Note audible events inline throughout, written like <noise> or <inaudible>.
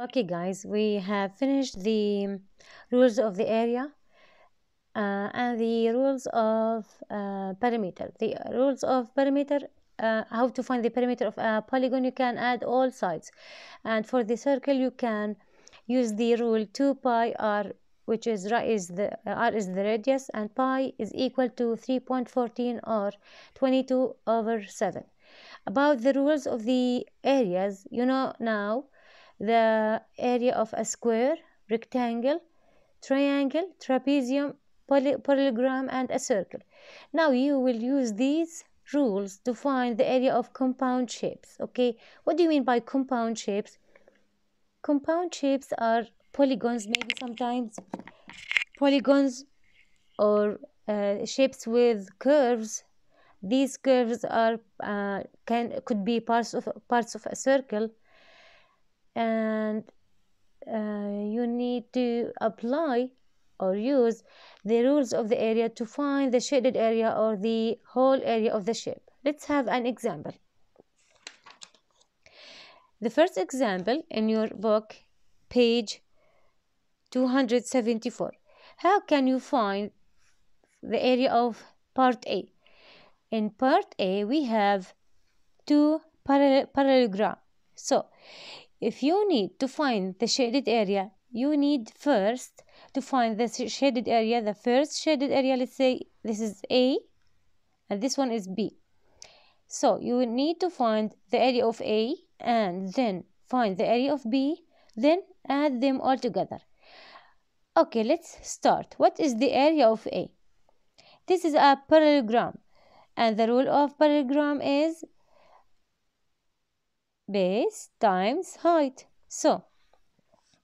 Okay, guys, we have finished the rules of the area uh, and the rules of uh, perimeter. The rules of perimeter, uh, how to find the perimeter of a polygon, you can add all sides. And for the circle, you can use the rule 2 pi r, which is, is the, uh, r is the radius, and pi is equal to 3.14 or 22 over 7. About the rules of the areas, you know now the area of a square, rectangle, triangle, trapezium, poly polygram, and a circle. Now you will use these rules to find the area of compound shapes. Okay, what do you mean by compound shapes? Compound shapes are polygons, maybe sometimes polygons or uh, shapes with curves. These curves are uh, can could be parts of parts of a circle and uh, you need to apply or use the rules of the area to find the shaded area or the whole area of the shape. Let's have an example. The first example in your book, page 274. How can you find the area of part A? In part A, we have two parallel parallelogram. So, if you need to find the shaded area you need first to find the shaded area the first shaded area let's say this is A and this one is B so you need to find the area of A and then find the area of B then add them all together okay let's start what is the area of A this is a parallelogram and the rule of parallelogram is base times height. So,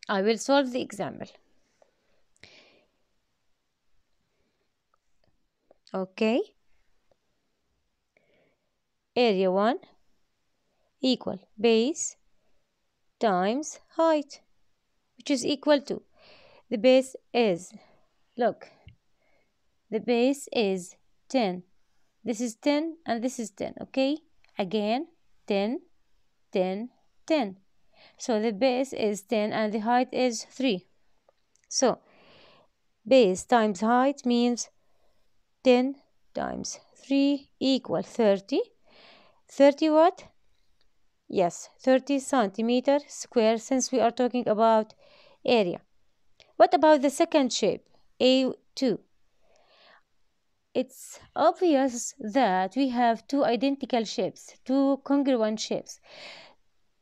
I will solve the example. Okay. Area 1 equal base times height which is equal to the base is look the base is 10 this is 10 and this is 10 okay again 10 10, 10. So the base is 10 and the height is 3. So base times height means 10 times 3 equal 30. 30 what? Yes, 30 centimeter square since we are talking about area. What about the second shape, A2? It's obvious that we have two identical shapes, two congruent shapes.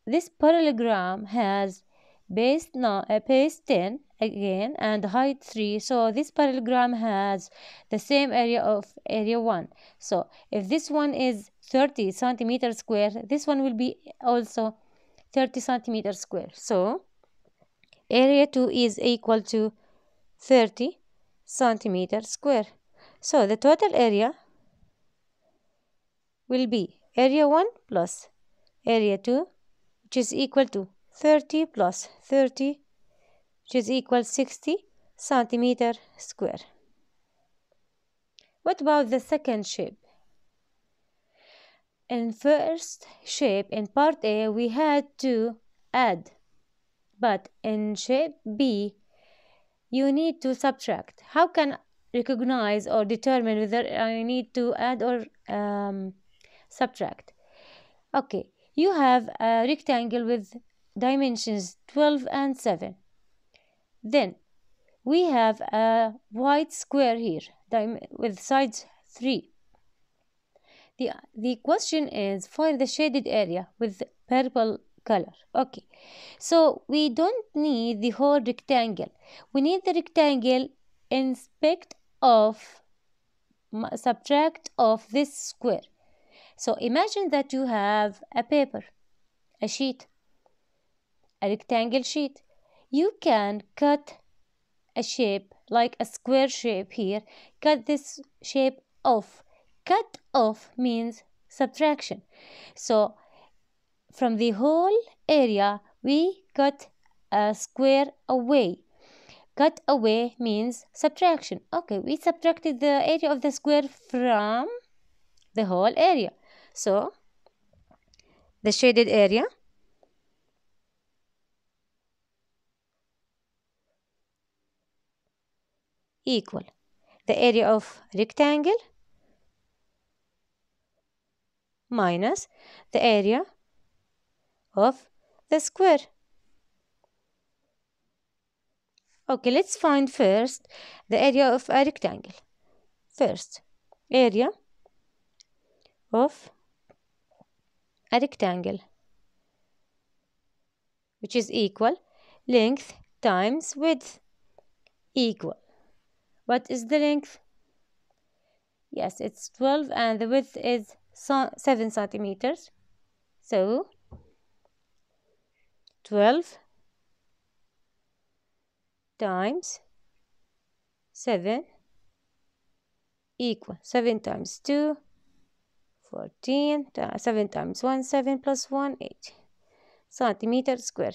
This parallelogram has base, no, uh, base 10 again and height 3 so this parallelogram has the same area of area 1 so if this one is 30 centimeter square this one will be also 30 centimeter square so area 2 is equal to 30 centimeter square so the total area will be area 1 plus area 2 which is equal to 30 plus 30 which is equal 60 centimeter square. What about the second shape? In first shape in part A we had to add but in shape B you need to subtract. How can recognize or determine whether I need to add or um, subtract? Okay, you have a rectangle with dimensions 12 and 7 then we have a white square here with sides 3 the, the question is find the shaded area with purple color okay so we don't need the whole rectangle we need the rectangle inspect of subtract of this square so imagine that you have a paper, a sheet, a rectangle sheet. You can cut a shape like a square shape here. Cut this shape off. Cut off means subtraction. So from the whole area, we cut a square away. Cut away means subtraction. Okay, we subtracted the area of the square from the whole area. So, the shaded area equal the area of rectangle minus the area of the square. Okay, let's find first the area of a rectangle. First, area of a rectangle which is equal length times width equal. What is the length? Yes, it's 12 and the width is 7 centimeters. So, 12 times 7 equal 7 times 2 14, 7 times 1, 7 plus 1, 8 centimeter square.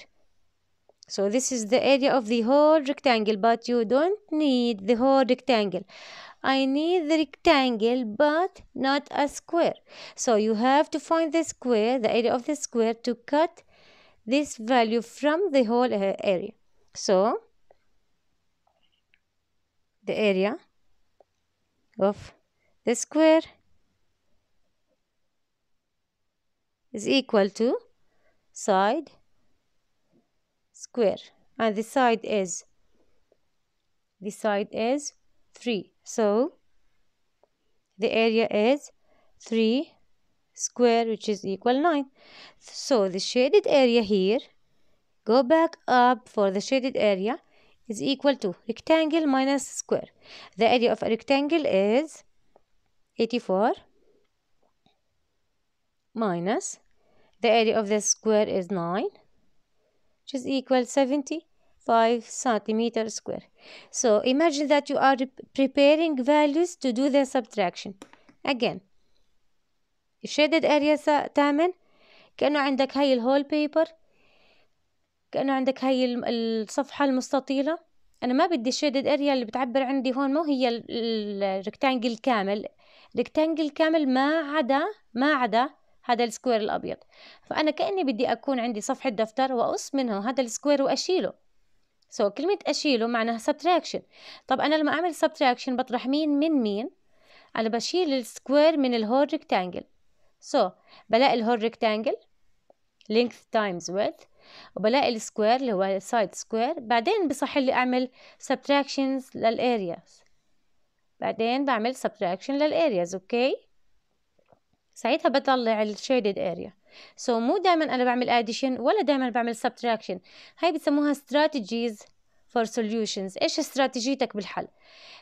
So this is the area of the whole rectangle, but you don't need the whole rectangle. I need the rectangle, but not a square. So you have to find the square, the area of the square, to cut this value from the whole uh, area. So the area of the square is equal to side square and the side is the side is 3 so the area is 3 square which is equal 9 so the shaded area here go back up for the shaded area is equal to rectangle minus square the area of a rectangle is 84 minus The area of the square is 9 which is equal 75 centimeter square. So imagine that you are preparing values to do the subtraction. Again shaded area تعمل كأنه عندك هاي الهول بيبر كأنه عندك هاي الصفحة المستطيلة أنا ما بدي الشيدد أريا اللي بتعبر عندي هون مو هي الريكتانجل كامل الريكتانجل كامل ما عدا ما عدا هذا السكوير الأبيض فأنا كأني بدي أكون عندي صفحة دفتر وأقص منه هذا السكوير وأشيله سو so, كلمة أشيله معناها subtraction طب أنا لما أعمل subtraction بطرح مين من مين أنا بشيل السكوير من الهول ريكتانجل سو so, بلاقي الهول ريكتانجل length times width وبلاقي السكوير اللي هو side سكوير بعدين بصح لي أعمل subtractions للأرياز بعدين بعمل subtraction للأرياز أوكي okay? ساعتها بطلع الشيدد اريا سو مو دائما انا بعمل اديشن ولا دائما بعمل سبتراكشن هاي بسموها استراتيجيز فور سوليوشنز ايش استراتيجيتك بالحل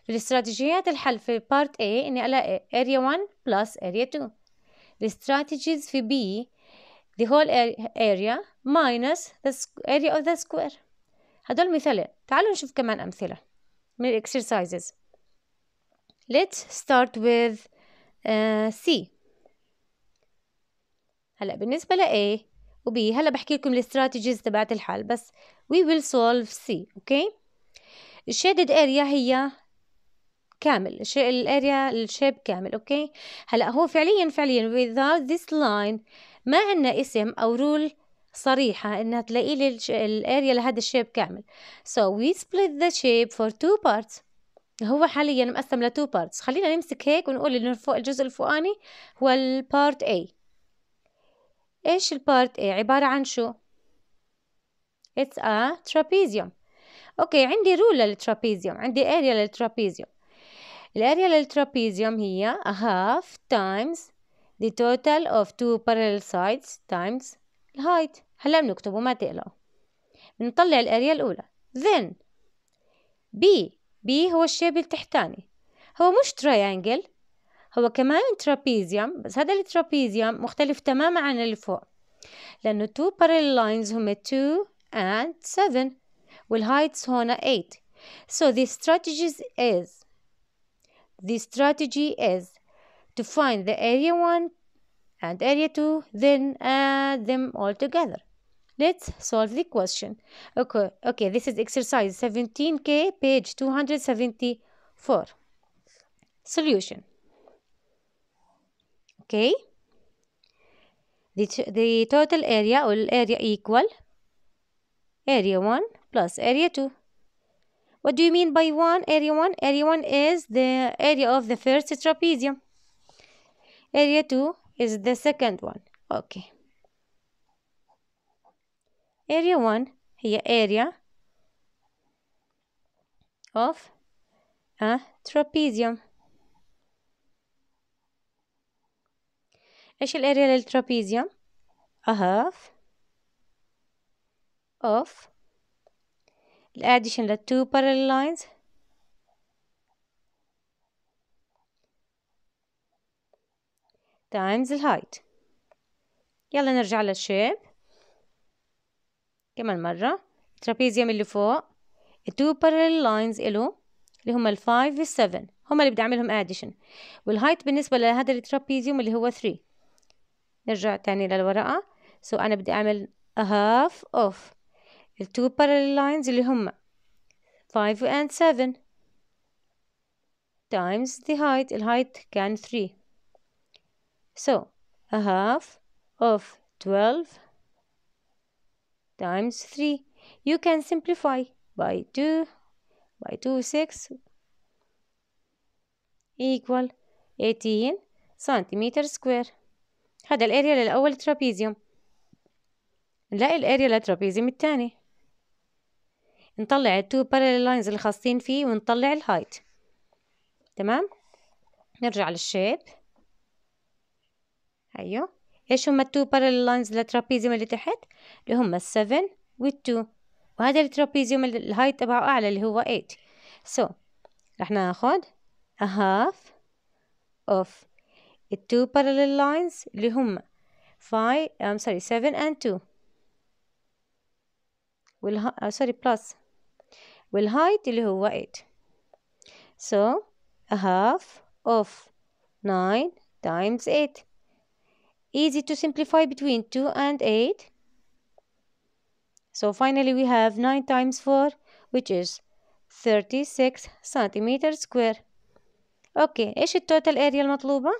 في الحل في بارت A اني الاقي اريا 1 بلس اريا 2 الاستراتيجيز في B the whole area minus the area of the square هدول مثالين تعالوا نشوف كمان امثله من الاكسرسايزز let's start with uh, C هلا بالنسبه ل A وB هلا بحكي لكم الاستراتيجيز تبعت الحل بس we will solve C اوكي الشيدد اريا هي كامل الاريا الشيب كامل اوكي هلا هو فعليا فعليا without this line ما عندنا اسم او رول صريحة إنها تلاقي لي الأريا لهذا الشيب كامل so we split the shape for two parts هو حاليا مقسم لتو بارتس خلينا نمسك هيك ونقول إنه فوق الجزء الفوقاني هو البارت A إيش البارت A عبارة عن شو؟ It's a trapezium أوكي عندي رول للترابيزيوم عندي area للترابيزيوم الاريا للترابيزيوم هي a half times the total of two parallel sides times الهايت هلا بنكتبه ما تقلقوا بنطلع الاريا الاولى then B B هو الشيب التحتاني هو مش triangle هو كمان ترابيزيوم بس هذا الترابيزيوم مختلف تماما عن اللي فوق لأنه 2 parallel lines هما 2 and 7 والهايتس هنا 8 so the strategy is the strategy is to find the area 1 and area 2 then add them all together let's solve the question okay okay this is exercise 17k page 274 solution okay the, the total area will area equal area 1 plus area 2 what do you mean by 1 area 1 area 1 is the area of the first trapezium area 2 is the second one okay area 1 here area of a trapezium إيش الأريا للترابيزيوم a half of the addition of two parallel lines times the height يلا نرجع للشيب كمان مرة الترابيزيوم اللي فوق التو parallel lines إله اللي هما الفايف والسفن هما اللي بدي أعملهم اديشن والهايت بالنسبة لهذا الترابيزيوم اللي هو 3 نرجع تاني للورقة سو so أنا بدي أعمل a half of two parallel lines اللي هم 5 and 7 times the height height كان 3 so a half of 12 times 3 you can simplify by 2 by 2 6 equal 18 centimeter square هذا الاريال الاول ترابيزيوم نلاقي الاريال للترابيزيوم الثاني نطلع التو بارالل لاينز اللي خاصين فيه ونطلع الهايت تمام نرجع للشيب هيو أيوه. ايش هما التو بارالل لاينز للترابيزيوم اللي تحت اللي هما السفن والتو وهذا الترابيزيوم الهايت تبعه اعلى اللي هو 8 سو so, رح ناخد a half of two parallel lines لهما five I'm sorry seven and two والها uh, sorry plus We'll height, اللي هو 8 so a half of 9 times 8 easy to simplify between 2 and 8 so finally we have 9 times 4 which is 36 centimeters square okay ايش التوتال area المطلوبه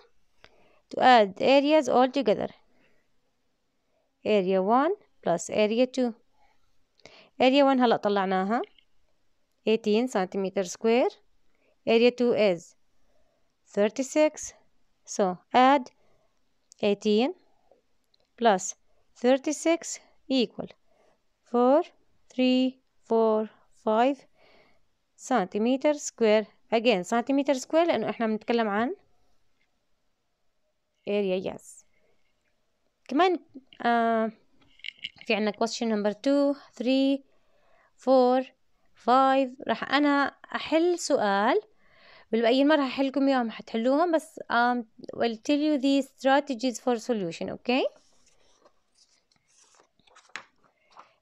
to add the areas all together. Area 1 plus area 2 area 1 هلأ طلعناها 18 centimeter square area 2 is 36 so add 18 plus 36 equal 4 3 4 5 centimeter square again centimeter square لأنه احنا بنتكلم عن area yes كمان في عنا question number two three four five راح أنا أحل سؤال بالبقيه مره راح أحلكم إياهم حتحلوهم بس um, will tell you the strategies for solution okay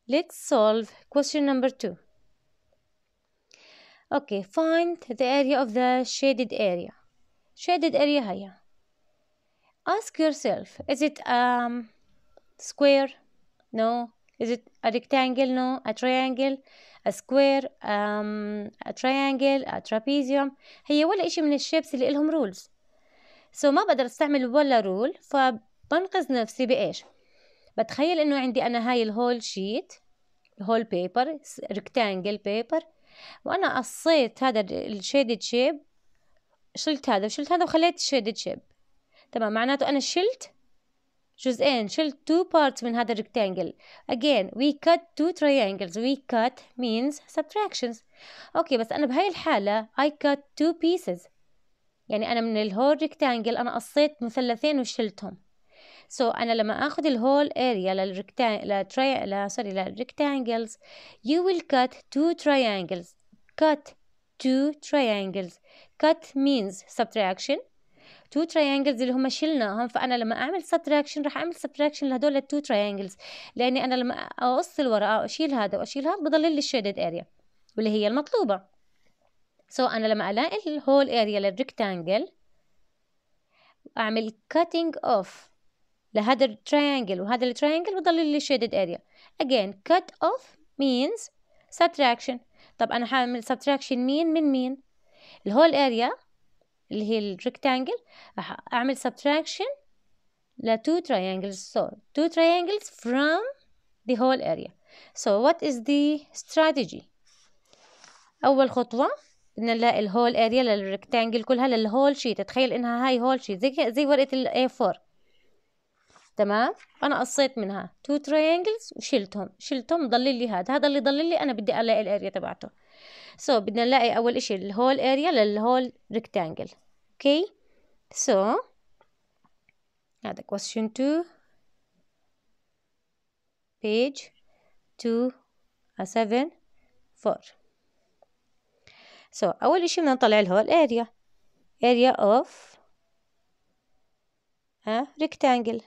let's solve question number two okay find the area of the shaded area shaded area هيا ask yourself is it um square no is it a rectangle no a triangle a square um, a triangle a trapezium هي ولا إشي من الشيبس اللي إلهم rules سو so ما بقدر استعمل ولا رول فبنقذ نفسي بإيش بتخيل إنه عندي أنا هاي الهول شيت الهول بيبر ريكتانجل بيبر وأنا قصيت هذا الشيدد شيب شلت هذا وشلت هذا وخليت الشيدد شيب تمام معناته أنا شلت جزئين شلت two parts من هذا الريكتانجل again we cut two triangles we cut means subtractions أوكي بس أنا بهاي الحالة I cut two pieces يعني أنا من الهول ريكتانجل أنا قصيت مثلثين وشلتهم سو so, أنا لما آخذ الهول اريا للريكتانجل سوري للريكتانجلز you will cut two triangles cut two triangles cut means subtraction تو تريانجلز اللي هم شلناهم فانا لما اعمل سبتراكشن راح اعمل سبتراكشن لهدول التو تريانجلز لاني انا لما اقص الورقه واشيل هذا واشيل هذا بضل لي الشيدد اريا واللي هي المطلوبه سو so انا لما الاقي الهول اريا للريكتانجل اعمل كاتنج اوف لهذا التريانجل وهذا التريانجل بضل لي الشيدد اريا again cut off means subtraction طب انا هعمل subtraction مين من مين الهول اريا اللي هي الريكتانجل راح اعمل سبتراكشن ل two triangles so two triangles from the whole area so what is the strategy اول خطوه بدنا نلاقي الهول اريا للريكتانجل كلها للهول شيت تخيل انها هاي هول شيت زي زي ورقه الاي 4 تمام انا قصيت منها تو تريانجلز وشلتهم شلتهم ضل لي هذا هذا اللي ضل لي انا بدي الاقي الاريا تبعته سو so, بدنا نلاقي اول اشي الهول اريا للهول ريكتانجل okay so now the question 2 page 2 7 4 so أول إشي بدنا نطلع لها الarea area of a uh, rectangle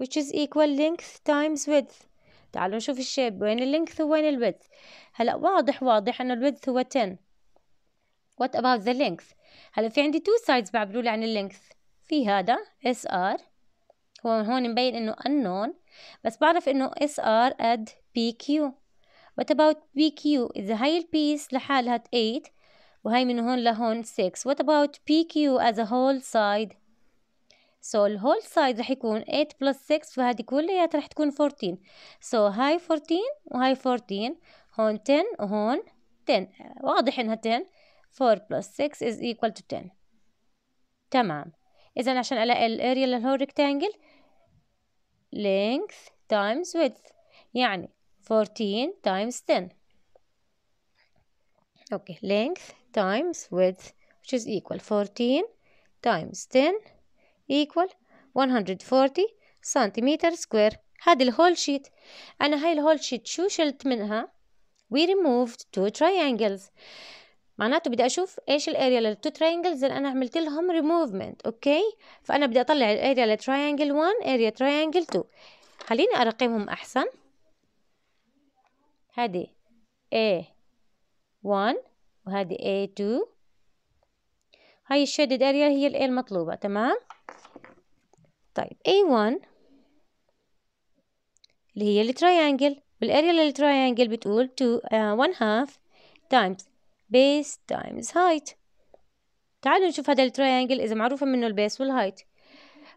which is equal length times width تعالوا نشوف الشيب وين اللينكث وين الويدث هلا واضح واضح انه الويدث هو 10 What about the length هلا في عندي two sides بعبروا لي عن length. في هذا SR هو هون مبين انه unknown بس بعرف انه SR add PQ What about PQ إذا هاي البيس لحالها 8 وهي من هون لهون 6 What about PQ as a whole side So whole side رح يكون 8 plus 6 فهذه كلياتها رح تكون 14 So هاي 14 وهاي 14 هون 10 وهون 10 واضح انها 10 4 plus 6 is equal to 10 تمام إذا عشان ألاقي الاريا اللي هو rectangle length times width يعني 14 times 10 okay length times width which is equal 14 times 10 equal 140 سنتيمتر سكوير هذه الهول شيت أنا هاي الهول شيت شو شلت منها we removed two triangles معناته بدي اشوف ايش الاريا للتو ترينجلز اللي انا عملت لهم ريموفمنت اوكي فانا بدي اطلع الاريا لترينجل 1 اريا تراينجل 2 خليني ارقمهم احسن هذه A 1 وهذه A 2 هاي الشيدد اريا هي ال المطلوبة تمام طيب A1 اللي هي التريانجل بالاريا للتريانجل بتقول 2 1 هاف تايمز base times height تعالوا نشوف هذا التريانجل إذا معروفة منه البيس والهايت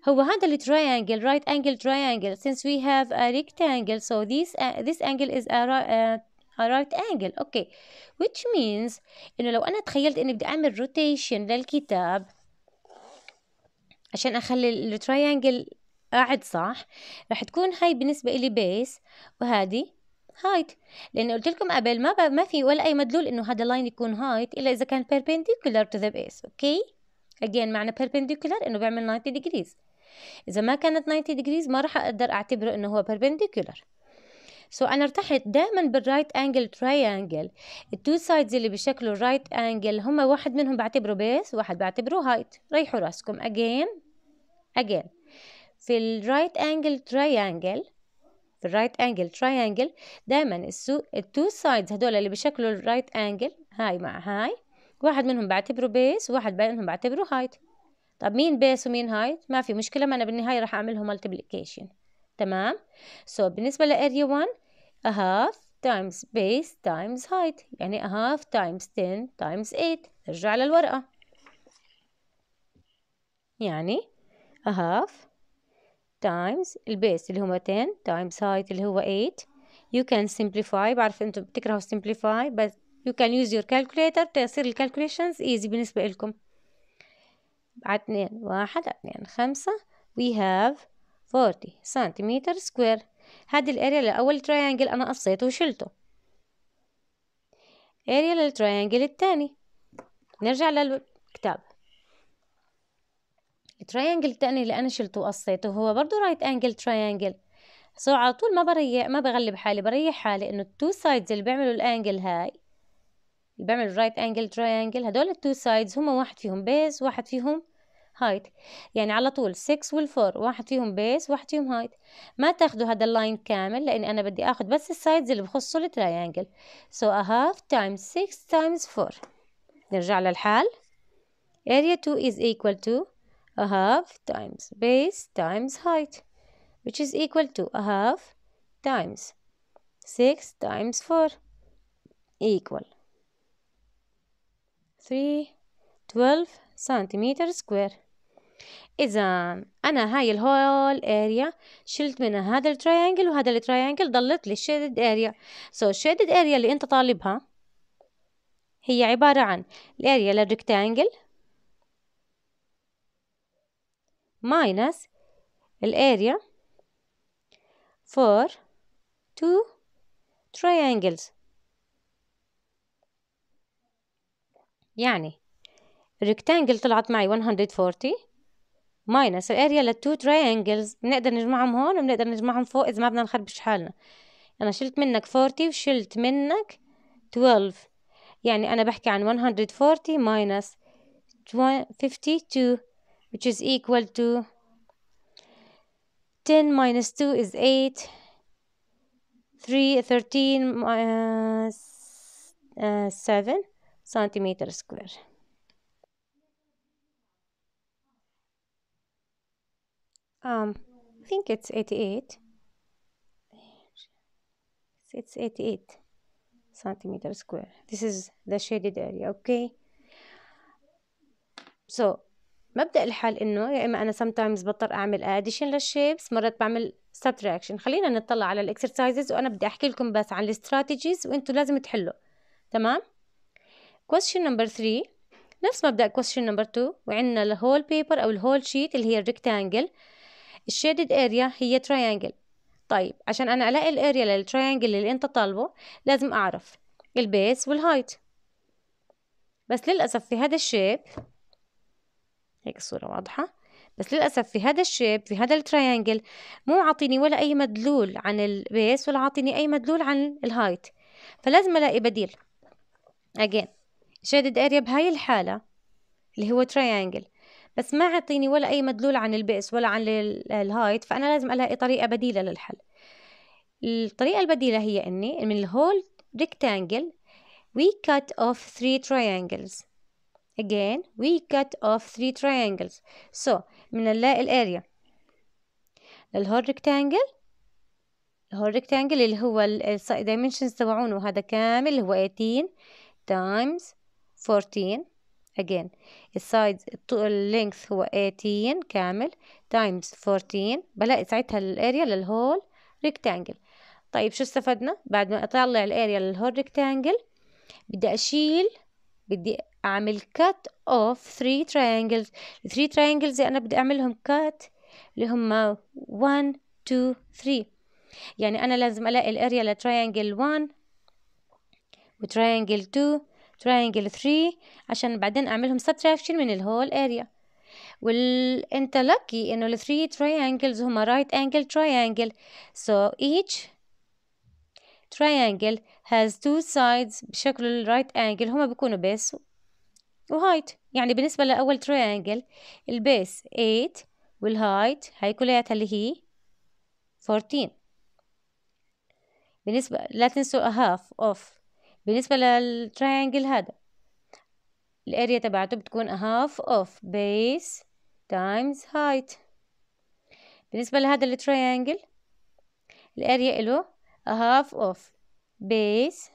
هو هذا التريانجل right angle triangle since we have a rectangle so this uh, this angle is a, uh, a right angle okay which means إنه لو أنا تخيلت إني بدي أعمل rotation للكتاب عشان أخلي التريانجل قاعد صح راح تكون هاي بالنسبة إلي base وهذه هايت لاني قلت لكم قبل ما ما في ولا اي مدلول انه هذا اللاين يكون هايت الا اذا كان perpendicular to the base اوكي اجين معنى perpendicular انه بيعمل 90 degrees اذا ما كانت 90 degrees ما راح اقدر اعتبره انه هو perpendicular سو so انا ارتحت دائما بالرايت انجل تراينجل التو سايدز اللي بشكلوا رايت انجل هم واحد منهم بعتبره بيس واحد بعتبره هايت ريحوا راسكم اجين اجين في الرايت انجل تراينجل بالرايت انجل تراينجل دائما السو التو سايدز هدول اللي بشكلوا الرايت انجل هاي مع هاي واحد منهم بعتبره بيس وواحد منهم بعتبره هايت طب مين بيس ومين هايت ما في مشكله ما انا بالنهايه راح اعمل لهم تمام سو so, بالنسبه لاريا 1 a half times base times height يعني a half times 10 times 8 نرجع للورقه يعني a half times البيس اللي هو 10 times height اللي هو 8 you can simplify بعرف انتم بتكرهوا simplify بس you can use your calculator تصير الكالكوليشنز easy بالنسبة لكم على 2 1 على 2 5 we have 40 سنتيمتر سكوير هذه الاريا لأول تريانجل أنا قصيته وشلته اريا للتريانجل الثاني نرجع للكتاب التريانجل التاني اللي انا شلته وقصيته هو برضه رايت انجل تريانجل سو على طول ما بريح ما بغلب حالي بريح حالي انه التو سايدز اللي بيعملوا الانجل هاي اللي بيعملوا الرايت انجل تريانجل هدول التو سايدز هم واحد فيهم بيز واحد فيهم هايت يعني على طول 6 وال4 واحد فيهم بيس واحد فيهم هايت ما تاخذوا هذا اللاين كامل لاني انا بدي اخذ بس السايدز اللي بخصوا التريانجل سو ا هاف half 6 تايمز 4 نرجع للحال area 2 is equal to a half times base times height which is equal to a half times 6 times 4 equal 312 سنتيمتر سكوير إذا أنا هاي الهول اريا شلت منها هذا التريانجل وهذا التريانجل ضلت لي الشيدد اريا سو الشيدد اريا اللي أنت طالبها هي عبارة عن الاريا للريكتانجل minus the area for two triangles يعني rectangle طلعت معي 140 minus الاريا للتو triangles بنقدر نجمعهم هون وبنقدر نجمعهم فوق اذا ما بدنا نخربش حالنا انا شلت منك 40 وشلت منك 12 يعني انا بحكي عن 140 minus 52 which is equal to 10 minus 2 is 8 3 13 uh, uh, 7 centimeter square um i think it's 88 it's 88 centimeter square this is the shaded area okay so مبدا الحال انه يا اما انا سم تايمز بضطر اعمل اديشن للشيبس مرات بعمل سبتراكشن خلينا نطلع على الاكسرسايزز وانا بدي احكي لكم بس عن الاستراتيجيز وانتوا لازم تحلوا تمام كويشن نمبر 3 نفس مبدا كويشن نمبر 2 وعندنا الهول بيبر او الهول شيت اللي هي الريكتانجل الشيدد اريا هي تراينجل طيب عشان انا الاقي الاريا للتراينجل اللي انت طالبه لازم اعرف البيس والهايت بس للاسف في هذا الشيب هيك الصورة واضحة بس للأسف في هذا الشيب في هذا التريانجل مو عاطيني ولا أي مدلول عن البيس ولا عاطيني أي مدلول عن الهايت فلازم ألاقي بديل أجين شادد أريا بهاي الحالة اللي هو تريانجل بس ما عاطيني ولا أي مدلول عن البئس ولا عن الهايت فأنا لازم ألاقي طريقة بديلة للحل الطريقة البديلة هي أني من الهول rectangle we cut off three triangles Again, we cut off three triangles. So, من بنلاقي الاريا للهول ريكتانجل الهول ريكتانجل اللي هو الدايمنشنز تبعونه هذا كامل اللي هو 18 times 14 again السايد اللينث هو 18 كامل times 14 بلاقي ساعتها الاريا للهول ريكتانجل طيب شو استفدنا بعد ما اطلع الاريا للهول ريكتانجل بدي اشيل بدي اعمل كات اوف 3 triangles ال 3 triangles انا بدي اعملهم كات اللي هم 1 2 3 يعني انا لازم الاقي الاريا لتريانجل 1 وتريانجل 2 تريانجل 3 عشان بعدين اعملهم سبتراكشن من الهول اريا وانت لكي انه الثري تريانجلز هما رايت انجل تريانجل سو ايتش triangle هاز تو سايدز بشكل الرايت انجل هما بيكونوا بس وهايت يعني بالنسبة لأول تريانجل البيس 8 والهايت هاي كلياتها اللي هي 14 بالنسبة لا تنسوا هاف اوف بالنسبة للتريانجل هذا الاريا تبعته بتكون هاف اوف بيس تايمز هايت بالنسبة لهذا التريانجل الاريا له هاف اوف بيس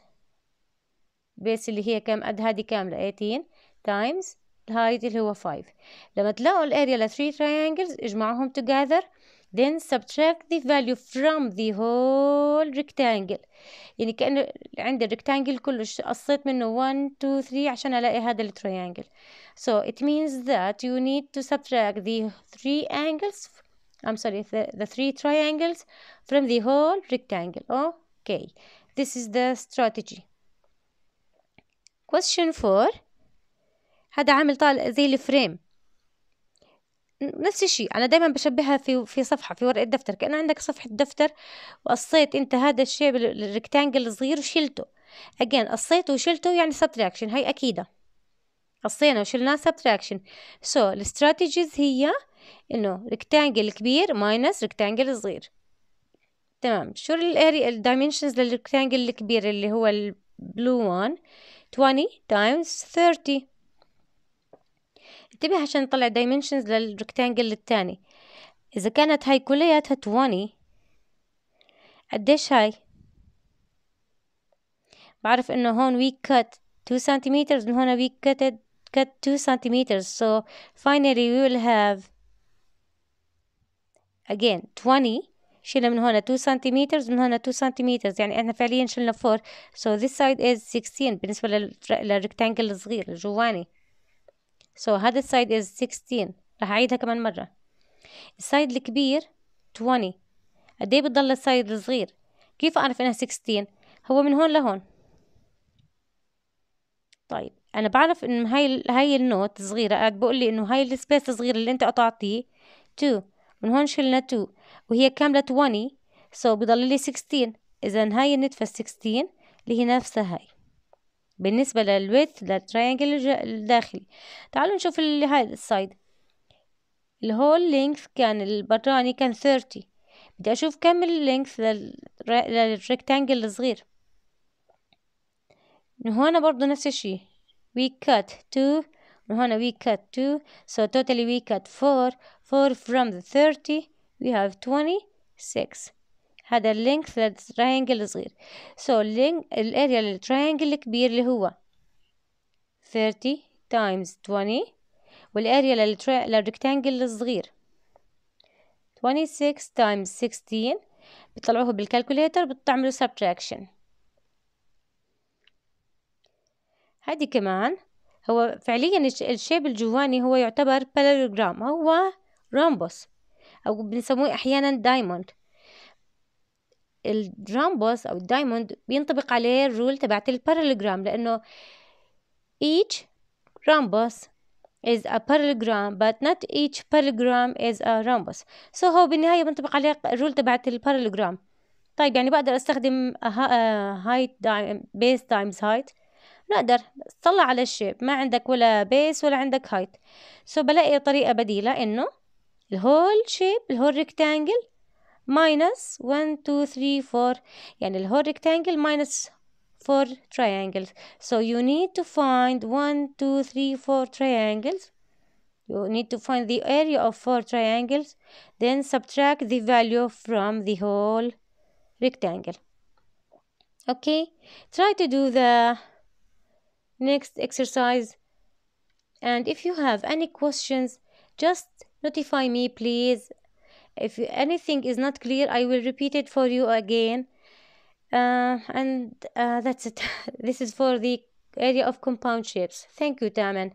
بيس اللي هي كم قد هذه كاملة 18 times height اللي هو 5 لما تلاقوا الاريا ل 3 triangles اجمعهم together then subtract the value from the whole rectangle يعني كأنه عندي الريكتانجل كله قصيت منه 1 2 3 عشان الاقي هذا triangle. so it means that you need to subtract the three angles I'm sorry the, the three triangles from the whole rectangle okay this is the strategy question 4 هذا عامل طالع زي الفريم نفس الشيء انا دائما بشبهها في في صفحه في ورقه دفتر كان عندك صفحه دفتر وقصيت انت هذا الشيء بالريكتانجل الصغير وشلته اجين قصيته وشلته يعني سبتراكشن هي اكيده قصينا وشلناه سبتراكشن سو الاستراتيجيز هي انه ريكتانجل كبير ماينس ريكتانجل صغير تمام شو الاريا الدايمنشنز للريكتانجل الكبير اللي هو البلو وان 20 تايمز 30 انتبه عشان نطلع دايمنشنز للريكتانجل الثاني إذا كانت هاي كلياتها 20 قديش هاي بعرف إنه هون وي كات 2 centimeters من هون وي كات it 2 centimeters سو فاينلي وي ويل هاف اجين 20 شيلنا من هنا 2 سنتيمتر من هنا 2 سنتيمتر يعني احنا فعليا شلنا 4 سو ذس سايد از 16 بالنسبة للريكتانجل الصغير الجواني so هذا السايد is 16 رح أعيدها كمان مرة السايد الكبير 20 قد ايه بتضل السايد الصغير كيف أعرف إنها 16 هو من هون لهون طيب أنا بعرف إن هاي هاي النوت صغيرة قاعد بقول لي إنه هاي السبيس الصغير اللي أنت قطعتيه 2 من هون شلنا 2 وهي كاملة 20 so بضل لي 16 إذا هاي النتفة 16 اللي هي نفسها هاي بالنسبة للويث للتريانجل الداخلي تعالوا نشوف هذا السايد الهول لينث كان البراني يعني كان ثيرتي بدي أشوف كم اللينث للريكتانجل الصغير من برضو نفس الشي we cut two من we cut two so totally we cut four four from the thirty we have six هذا اللينك للتراينجل الصغير سو so, الاريا للتراينجل الكبير اللي هو 30 تايمز 20 والاريا للريكتانجل الصغير 26 تايمز 16 بتطلعوه بالكالكوليتر بتعملوا سبتراكشن هذه كمان هو فعليا الشيب الجواني هو يعتبر بارالوجرام هو رومبوس او بنسموه احيانا دايموند الرامبوس أو الدايموند بينطبق عليه الرول تبعت البارالجرام لأنه each rhombus is a parallelogram but not each parallelogram is a rhombus so هو بالنهاية بينطبق عليه الرول تبعت البارالجرام طيب يعني بقدر استخدم هايت بيس تايمز هايت بقدر طلع على الشيب ما عندك ولا بيس ولا عندك هايت سو so بلاقي طريقة بديلة انه الهول شيب الهول ريكتانجل minus 1 2 3 4 rectangle minus 4 triangles so you need to find 1 2 3 4 triangles you need to find the area of four triangles then subtract the value from the whole rectangle okay try to do the next exercise and if you have any questions just notify me please if anything is not clear i will repeat it for you again uh, and uh, that's it <laughs> this is for the area of compound shapes thank you Damon.